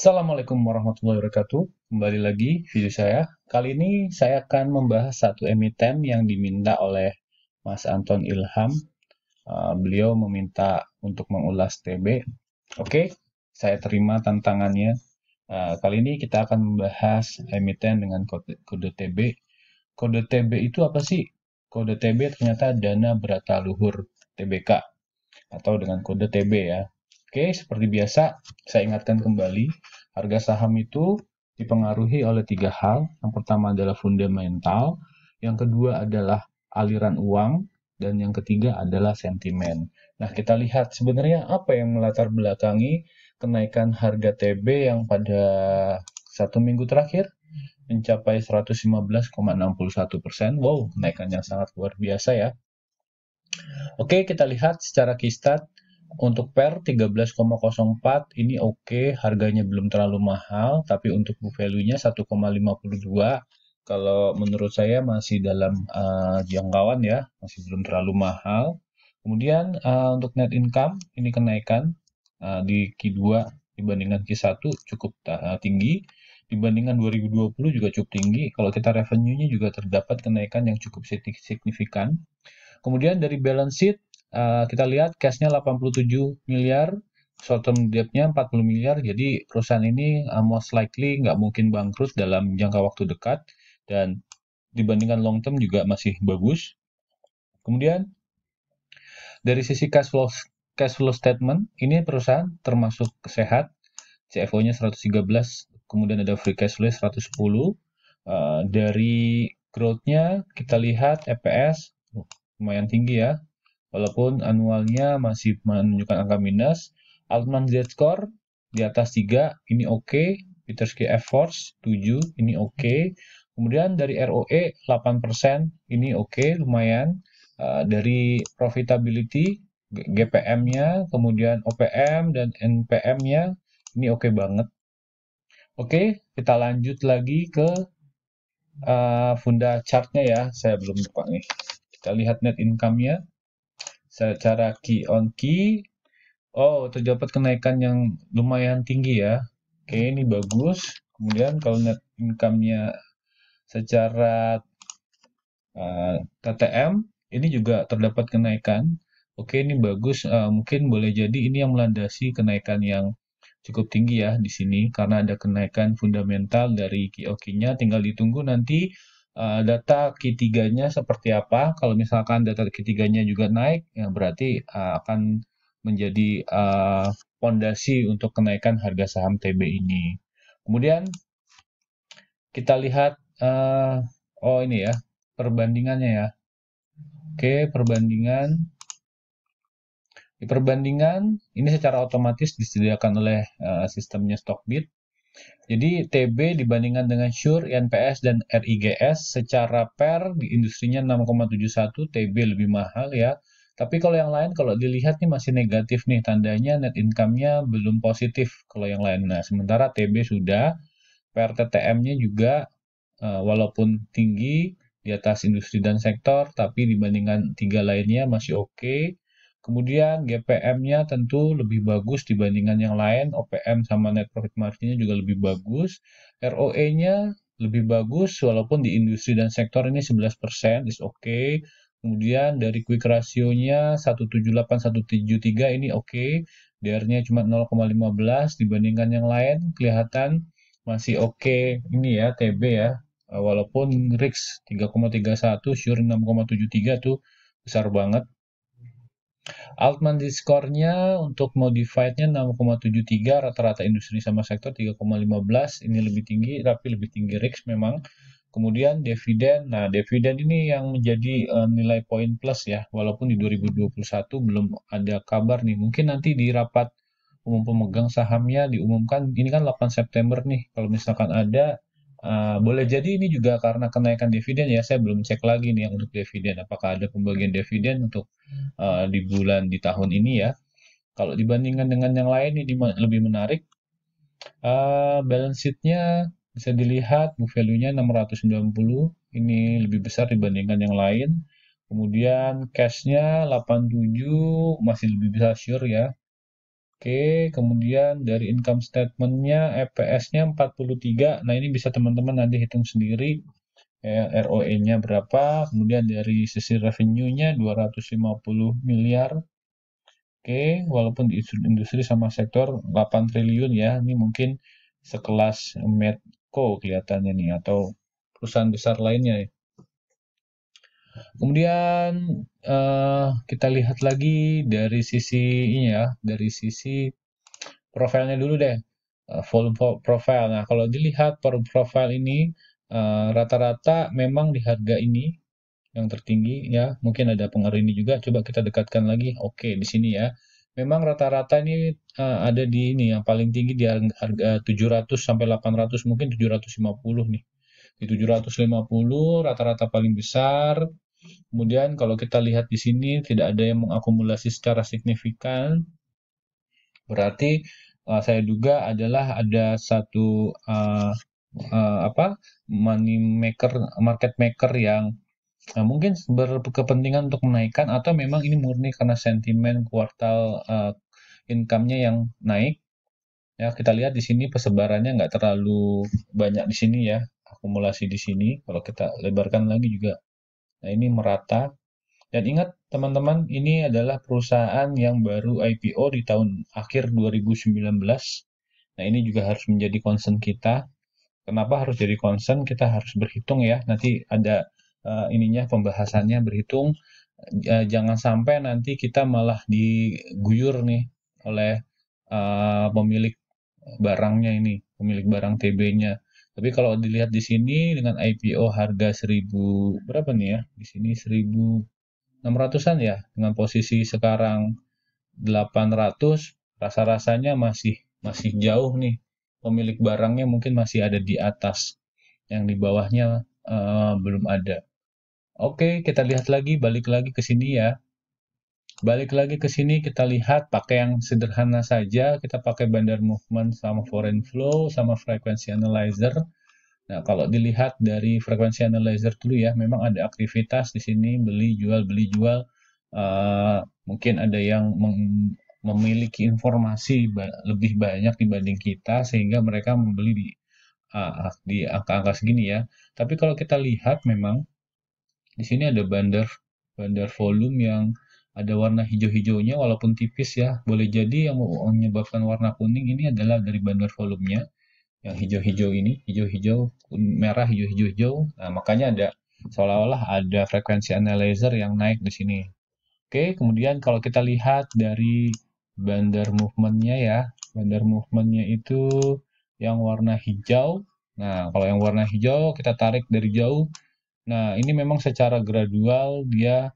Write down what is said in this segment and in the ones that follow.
Assalamualaikum warahmatullahi wabarakatuh. Kembali lagi video saya. Kali ini saya akan membahas satu emiten yang diminta oleh Mas Anton Ilham. Uh, beliau meminta untuk mengulas TB. Oke, saya terima tantangannya. Uh, kali ini kita akan membahas emiten dengan kode, kode TB. Kode TB itu apa sih? Kode TB ternyata Dana Berata Luhur TBK atau dengan kode TB ya. Oke, seperti biasa saya ingatkan kembali, harga saham itu dipengaruhi oleh tiga hal. Yang pertama adalah fundamental, yang kedua adalah aliran uang, dan yang ketiga adalah sentimen. Nah, kita lihat sebenarnya apa yang melatar belakangi kenaikan harga TB yang pada satu minggu terakhir mencapai 115,61 persen. Wow, kenaikan yang sangat luar biasa ya. Oke, kita lihat secara kistat untuk per 13,04 ini oke, okay, harganya belum terlalu mahal, tapi untuk book value-nya 1,52 kalau menurut saya masih dalam uh, jangkauan ya, masih belum terlalu mahal. Kemudian uh, untuk net income ini kenaikan uh, di Q2 dibandingkan Q1 cukup uh, tinggi, dibandingkan 2020 juga cukup tinggi. Kalau kita revenue-nya juga terdapat kenaikan yang cukup signifikan. Kemudian dari balance sheet Eh, kita lihat cashnya 87 miliar short term debtnya 40 miliar jadi perusahaan ini uh, most likely nggak mungkin bangkrut dalam jangka waktu dekat dan dibandingkan long term juga masih bagus kemudian dari sisi cash flow cash flow statement ini perusahaan termasuk sehat CFO-nya 113 kemudian ada free cash flow 110 uh, dari growth-nya kita lihat EPS lumayan tinggi ya Walaupun annualnya masih menunjukkan angka minus, Altman Z-score di atas 3, ini oke. Okay. Peters F. Force 7, ini oke. Okay. Kemudian dari ROE 8%, ini oke, okay, lumayan. Uh, dari profitability, GPM-nya, kemudian OPM dan NPM-nya, ini oke okay banget. Oke, okay, kita lanjut lagi ke uh, funda chart-nya ya. Saya belum lupa nih. Kita lihat net income-nya secara key on key oh terdapat kenaikan yang lumayan tinggi ya oke ini bagus kemudian kalau net income-nya secara uh, eh, TTM ini juga terdapat kenaikan oke ini bagus uh, mungkin boleh jadi ini yang melandasi kenaikan yang cukup tinggi ya di sini karena ada kenaikan fundamental dari key on key nya tinggal ditunggu nanti Eh, data Q3-nya seperti apa. Kalau misalkan data Q3-nya juga naik, ya berarti eh, akan menjadi pondasi eh, untuk kenaikan harga saham TB ini. Kemudian kita lihat oh ini ya, perbandingannya ya. Oke, perbandingan di perbandingan ini secara otomatis disediakan oleh uh, sistemnya Stockbit jadi TB dibandingkan dengan Sure, INPS, dan RIGS secara per di industrinya 6,71, TB lebih mahal ya. Tapi kalau yang lain kalau dilihat nih masih negatif nih tandanya net income-nya belum positif kalau yang lain. Nah, sementara TB sudah per TTM-nya juga eh, walaupun tinggi di atas industri dan sektor tapi dibandingkan tiga lainnya masih oke. Okay. Kemudian GPM-nya tentu lebih bagus dibandingkan yang lain, OPM sama net profit margin-nya juga lebih bagus. ROE-nya lebih bagus walaupun di industri dan sektor ini 11% is okay. Kemudian dari quick ratio-nya 178173 ini oke. Okay. DR-nya cuma 0,15 dibandingkan yang lain kelihatan masih oke okay. ini ya TB ya. Walaupun Rix 3,31, sure 6,73 tuh besar banget Altman di skornya untuk modifiednya 6,73 rata-rata industri sama sektor 3,15 ini lebih tinggi tapi lebih tinggi risk memang kemudian dividen nah dividen ini yang menjadi uh, nilai poin plus ya walaupun di 2021 belum ada kabar nih mungkin nanti di rapat umum pemegang sahamnya diumumkan ini kan 8 September nih kalau misalkan ada Eh, boleh jadi ini juga karena kenaikan dividen ya, saya belum cek lagi nih yang untuk dividen. Apakah ada pembagian dividen untuk uh, di bulan di tahun ini ya? Kalau dibandingkan dengan yang lain ini lebih menarik. Uh, balance sheetnya bisa dilihat book value-nya 690 ini lebih besar dibandingkan yang lain kemudian cashnya 87 masih lebih besar sure ya Oke, kemudian dari income statementnya EPS-nya 43. Nah, ini bisa teman-teman nanti hitung sendiri ROE-nya berapa, kemudian dari sisi revenue-nya 250 miliar. Oke, walaupun di industri sama sektor 8 triliun ya, ini mungkin sekelas Medco kelihatannya nih atau perusahaan besar lainnya ya. Kemudian uh, kita lihat lagi dari sisi ini ya, dari sisi profilnya dulu deh, uh, volume profile. Nah kalau dilihat per profile ini eh, rata-rata uh, memang di harga ini yang tertinggi ya, mungkin ada pengaruh ini juga. Coba kita dekatkan lagi. Oke di sini ya, memang rata-rata ini uh, ada di ini yang paling tinggi di harga 700 sampai 800 mungkin 750 nih di 750 rata-rata paling besar. Kemudian kalau kita lihat di sini tidak ada yang mengakumulasi secara signifikan. Berarti uh, saya duga adalah ada satu uh, uh, apa money maker market maker yang uh, mungkin berkepentingan untuk menaikkan atau memang ini murni karena sentimen kuartal uh, income-nya yang naik ya kita lihat di sini persebarannya nggak terlalu banyak di sini ya akumulasi di sini kalau kita lebarkan lagi juga nah ini merata dan ingat teman-teman ini adalah perusahaan yang baru IPO di tahun akhir 2019 nah ini juga harus menjadi concern kita kenapa harus jadi concern kita harus berhitung ya nanti ada uh, ininya pembahasannya berhitung uh, jangan sampai nanti kita malah diguyur nih oleh uh, pemilik barangnya ini pemilik barang TB-nya tapi kalau dilihat di sini dengan IPO harga 1000 berapa nih ya? Di sini 1600-an ya dengan posisi sekarang 800 rasa-rasanya masih masih jauh nih. Pemilik barangnya mungkin masih ada di atas. Yang di bawahnya uh, belum ada. Oke, kita lihat lagi balik lagi ke sini ya balik lagi ke sini kita lihat pakai yang sederhana saja kita pakai bandar movement sama foreign flow sama frequency analyzer nah kalau dilihat dari frequency analyzer dulu ya memang ada aktivitas di sini beli jual beli jual uh, mungkin ada yang memiliki informasi ba lebih banyak dibanding kita sehingga mereka membeli di uh, di angka-angka segini ya tapi kalau kita lihat memang di sini ada bandar bandar volume yang ada warna hijau-hijaunya walaupun tipis ya. Boleh jadi yang menyebabkan warna kuning ini adalah dari bandar volumenya yang hijau-hijau ini, hijau-hijau, merah, hijau-hijau. Nah, makanya ada seolah-olah ada frekuensi analyzer yang naik di sini. Oke, kemudian kalau kita lihat dari bandar movementnya ya, bandar movementnya itu yang warna hijau. Nah, kalau yang warna hijau kita tarik dari jauh. Nah, ini memang secara gradual dia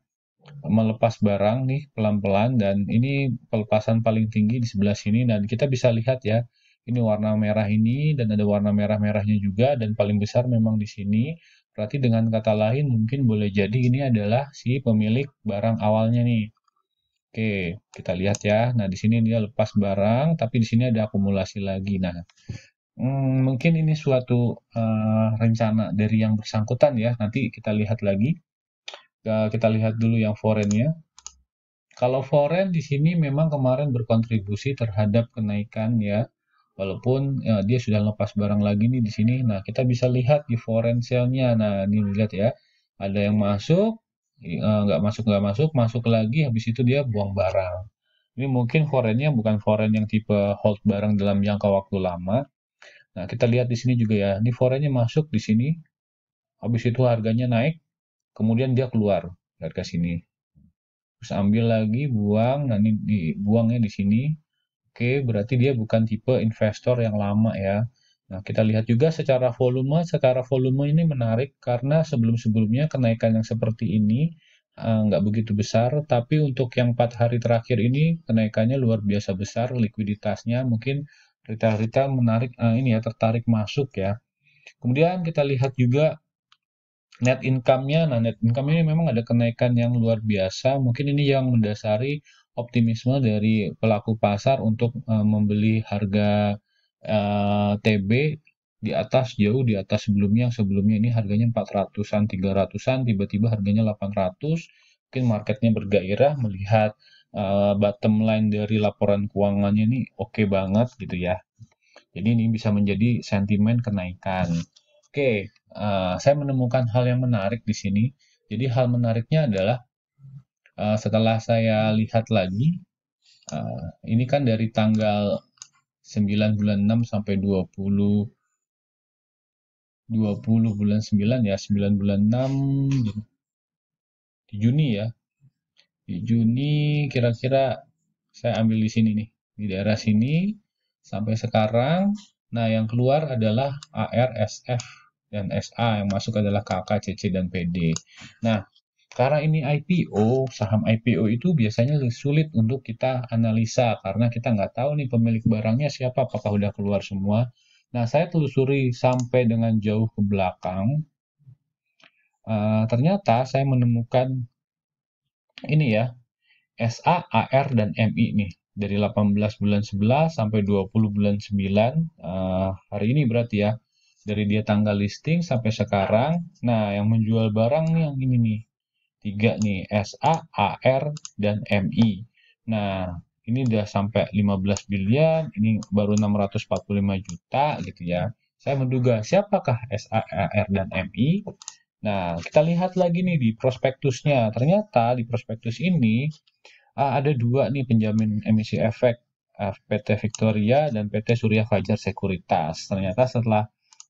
melepas barang nih pelan-pelan dan ini pelepasan paling tinggi di sebelah sini dan kita bisa lihat ya ini warna merah ini dan ada warna merah-merahnya juga dan paling besar memang di sini berarti dengan kata lain mungkin boleh jadi ini adalah si pemilik barang awalnya nih Oke, kita lihat ya. Nah, di sini dia lepas barang, tapi di sini ada akumulasi lagi. Nah, hmm, mungkin ini suatu uh, rencana dari yang bersangkutan ya. Nanti kita lihat lagi kita lihat dulu yang forennya. Kalau foreign di sini memang kemarin berkontribusi terhadap kenaikan ya, walaupun ya, dia sudah lepas barang lagi nih di sini. Nah kita bisa lihat di foreign sale-nya. Nah ini dilihat ya, ada yang masuk, ya, nggak masuk nggak masuk, masuk lagi, habis itu dia buang barang. Ini mungkin foreignnya bukan foreign yang tipe hold barang dalam jangka waktu lama. Nah kita lihat di sini juga ya, ini foreignnya masuk di sini, habis itu harganya naik, kemudian dia keluar dari ke sini terus ambil lagi buang nanti dibuangnya di sini oke berarti dia bukan tipe investor yang lama ya Nah, kita lihat juga secara volume, secara volume ini menarik karena sebelum-sebelumnya kenaikan yang seperti ini uh, nggak begitu besar, tapi untuk yang empat hari terakhir ini kenaikannya luar biasa besar, likuiditasnya mungkin retail-retail menarik uh, ini ya tertarik masuk ya. Kemudian kita lihat juga net income-nya. Nah, net income ini memang ada kenaikan yang luar biasa. Mungkin ini yang mendasari optimisme dari pelaku pasar untuk uh, membeli harga uh, eh, TB di atas jauh di atas sebelumnya. Sebelumnya ini harganya 400-an, 300-an, tiba-tiba harganya 800. Mungkin marketnya bergairah melihat uh, bottom line dari laporan keuangannya ini oke okay banget gitu ya. Jadi ini bisa menjadi sentimen kenaikan. Oke, uh, saya menemukan hal yang menarik di sini. Jadi hal menariknya adalah uh, setelah saya lihat lagi, uh, ini kan dari tanggal 9 bulan 6 sampai 20 20 bulan 9 ya, 9 bulan 6 di Juni ya. Di Juni kira-kira saya ambil di sini nih, di daerah sini sampai sekarang. Nah, yang keluar adalah ARSF dan SA yang masuk adalah KK, CC, dan PD. Nah, karena ini IPO, saham IPO itu biasanya sulit untuk kita analisa karena kita nggak tahu nih pemilik barangnya siapa, apakah udah keluar semua. Nah, saya telusuri sampai dengan jauh ke belakang. Uh, ternyata saya menemukan ini ya, SA, AR, dan MI nih. Dari 18 bulan 11 sampai 20 bulan 9, uh, eh, hari ini berarti ya, dari dia tanggal listing sampai sekarang nah yang menjual barang nih yang ini nih tiga nih SA, AR, dan MI nah ini udah sampai 15 biliar ini baru 645 juta gitu ya saya menduga siapakah SA, AR, dan MI Nah, kita lihat lagi nih di prospektusnya. Ternyata di prospektus ini ah, ada dua nih penjamin emisi efek ah, PT Victoria dan PT Surya Fajar Sekuritas. Ternyata setelah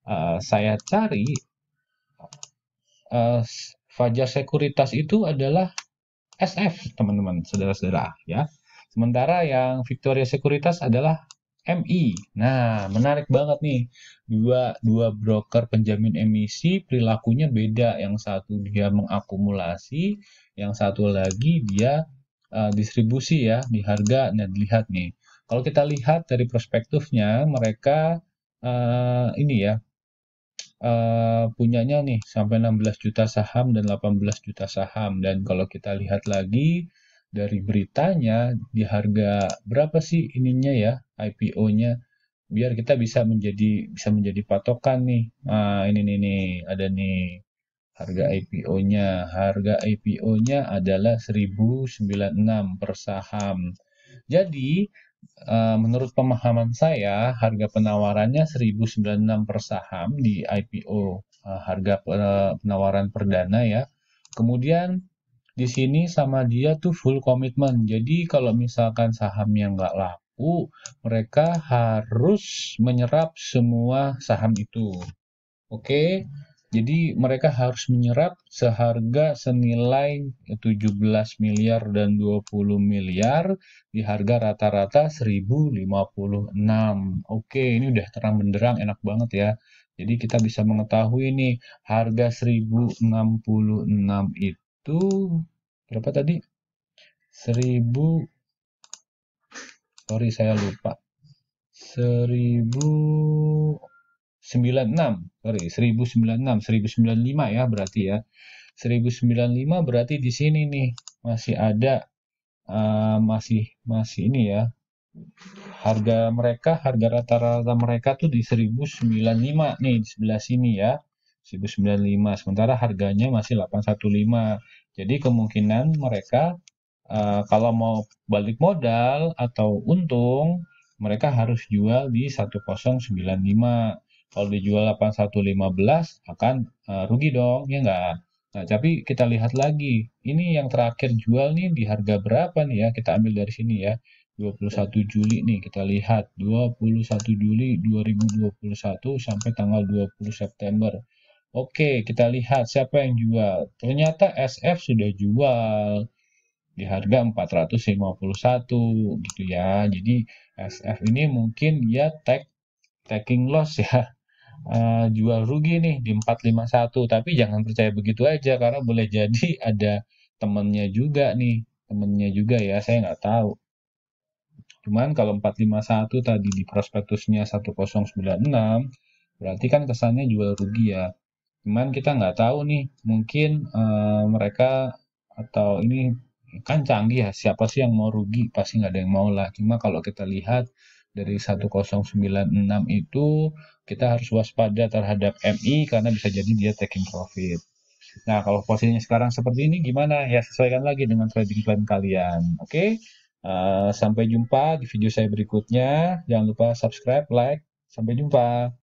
Eh, saya cari uh, Fajar Sekuritas itu adalah SF teman-teman saudara-saudara ya sementara yang Victoria Sekuritas adalah MI nah menarik banget nih dua dua broker penjamin emisi perilakunya beda yang satu dia mengakumulasi yang satu lagi dia uh, distribusi ya di harga nah dilihat nih kalau kita lihat dari perspektifnya mereka uh, ini ya uh, punyanya nih sampai 16 juta saham dan 18 juta saham dan kalau kita lihat lagi dari beritanya di harga berapa sih ininya ya IPO-nya biar kita bisa menjadi bisa menjadi patokan nih nah, ini nih nih ada nih harga IPO-nya harga IPO-nya adalah 1096 per saham jadi Eh, menurut pemahaman saya harga penawarannya 1096 per saham di IPO eh, harga eh, penawaran perdana ya. Kemudian di sini sama dia tuh full komitmen. Jadi kalau misalkan saham yang nggak laku, mereka harus menyerap semua saham itu. Oke. Okay? Jadi mereka harus menyerap seharga senilai 17 miliar dan 20 miliar di harga rata-rata 1056. Oke, ini udah terang benderang enak banget ya. Jadi kita bisa mengetahui nih harga 1066 itu berapa tadi? 1000 Sorry saya lupa. 1000 96 sorry 1096 1095 ya berarti ya 1095 berarti di sini nih masih ada uh, masih masih ini ya harga mereka harga rata-rata mereka tuh di 1095 nih di sebelah sini ya 1095 sementara harganya masih 815 jadi kemungkinan mereka uh, kalau mau balik modal atau untung mereka harus jual di 1095 kalau dijual 8115 akan uh, rugi dong, ya nggak? Nah, tapi kita lihat lagi. Ini yang terakhir jual nih di harga berapa nih ya? Kita ambil dari sini ya. 21 Juli nih kita lihat 21 Juli 2021 sampai tanggal 20 September. Oke, kita lihat siapa yang jual. Ternyata SF sudah jual di harga 451 gitu ya. Jadi SF ini mungkin ya tag taking loss ya Eh, jual rugi nih di 451 tapi jangan percaya begitu aja karena boleh jadi ada temennya juga nih temennya juga ya saya nggak tahu cuman kalau 451 tadi di prospektusnya 1096 berarti kan kesannya jual rugi ya cuman kita nggak tahu nih mungkin uh, mereka atau ini kan canggih ya siapa sih yang mau rugi pasti nggak ada yang mau lah cuma kalau kita lihat dari 1096 itu kita harus waspada terhadap MI karena bisa jadi dia taking profit. Nah, kalau posisinya sekarang seperti ini gimana? Ya sesuaikan lagi dengan trading plan kalian. Oke. Okay? Uh, eh, sampai jumpa di video saya berikutnya. Jangan lupa subscribe, like. Sampai jumpa.